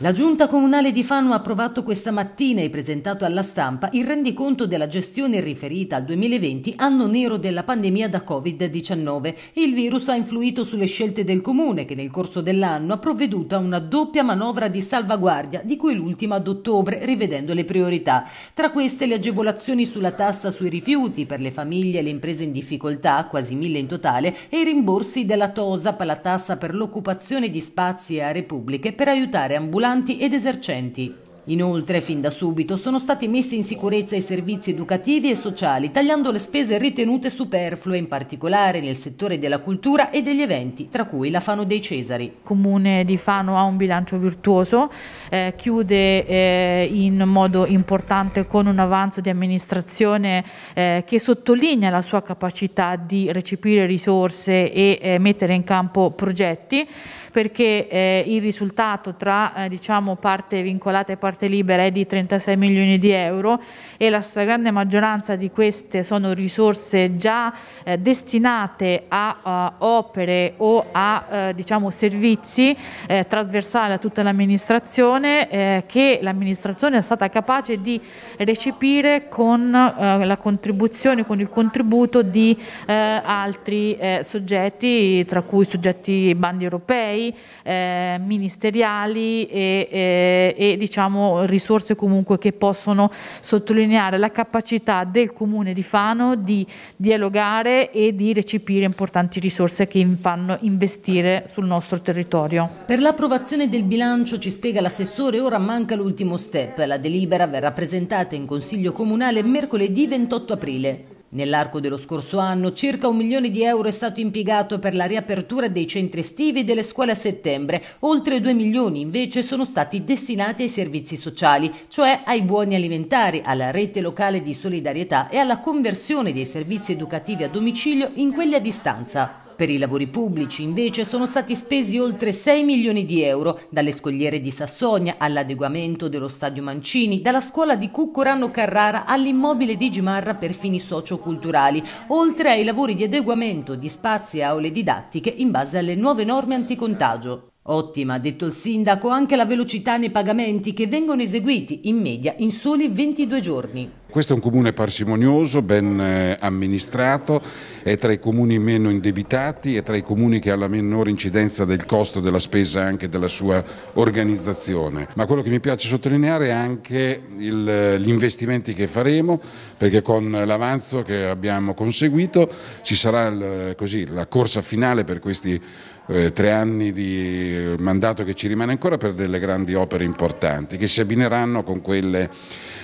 La Giunta Comunale di Fano ha approvato questa mattina e presentato alla stampa il rendiconto della gestione riferita al 2020, anno nero della pandemia da Covid-19. Il virus ha influito sulle scelte del Comune che nel corso dell'anno ha provveduto a una doppia manovra di salvaguardia, di cui l'ultima ad ottobre, rivedendo le priorità. Tra queste le agevolazioni sulla tassa sui rifiuti per le famiglie e le imprese in difficoltà, quasi mille in totale, e i rimborsi della TOSAP, la tassa per l'occupazione di spazi e aree pubbliche per aiutare ambulanti volanti ed esercenti. Inoltre, fin da subito, sono stati messi in sicurezza i servizi educativi e sociali, tagliando le spese ritenute superflue, in particolare nel settore della cultura e degli eventi, tra cui la Fano dei Cesari. Il comune di Fano ha un bilancio virtuoso, eh, chiude eh, in modo importante con un avanzo di amministrazione eh, che sottolinea la sua capacità di recepire risorse e eh, mettere in campo progetti, perché eh, il risultato tra eh, diciamo, parte vincolata e parte parte libera è di 36 milioni di euro e la stragrande maggioranza di queste sono risorse già eh, destinate a, a, opere o a eh, diciamo, servizi eh, trasversali a tutta l'amministrazione eh, che l'amministrazione è stata capace di recepire con eh, la contribuzione, con il contributo di eh, altri soggetti, tra cui soggetti bandi europei, ministeriali e, e diciamo risorse comunque che possono sottolineare la capacità del comune di Fano di dialogare e di recepire importanti risorse che fanno investire sul nostro territorio. Per l'approvazione del bilancio, ci spiega l'assessore, ora manca l'ultimo step. La delibera verrà presentata in Consiglio Comunale mercoledì 28 aprile. Nell'arco dello scorso anno circa un milione di euro è stato impiegato per la riapertura dei centri estivi e delle scuole a settembre, oltre due milioni invece sono stati destinati ai servizi sociali, cioè ai buoni alimentari, alla rete locale di solidarietà e alla conversione dei servizi educativi a domicilio in quelli a distanza. Per i lavori pubblici invece sono stati spesi oltre 6 milioni di euro, dalle scogliere di Sassonia all'adeguamento dello stadio Mancini, dalla scuola di Cuccorano Carrara all'immobile di Gimarra per fini socioculturali, oltre ai lavori di adeguamento di spazi e aule didattiche in base alle nuove norme anticontagio. Ottima, ha detto il sindaco, anche la velocità nei pagamenti che vengono eseguiti in media in soli 22 giorni. Questo è un comune parsimonioso, ben eh, amministrato, è tra i comuni meno indebitati, è tra i comuni che ha la minore incidenza del costo della spesa anche della sua organizzazione. Ma quello che mi piace sottolineare è anche il, eh, gli investimenti che faremo, perché con l'avanzo che abbiamo conseguito ci sarà il, eh, così, la corsa finale per questi eh, tre anni di mandato che ci rimane ancora per delle grandi opere importanti che si abbineranno con quelle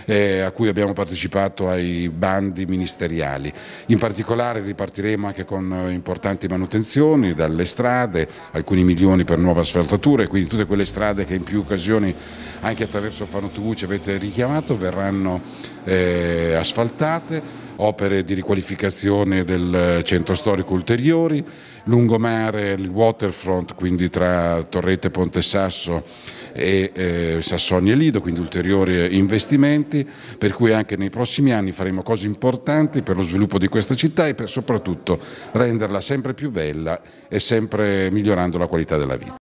eh, a cui abbiamo partecipato ai bandi ministeriali. In particolare ripartiremo anche con eh, importanti manutenzioni dalle strade, alcuni milioni per nuove asfaltature, quindi tutte quelle strade che in più occasioni anche attraverso ci avete richiamato verranno eh, asfaltate opere di riqualificazione del centro storico ulteriori, lungomare il waterfront, quindi tra Torrete Ponte Sasso e eh, Sassoni e Lido, quindi ulteriori eh, investimenti, per cui anche nei prossimi anni faremo cose importanti per lo sviluppo di questa città e per soprattutto renderla sempre più bella e sempre migliorando la qualità della vita.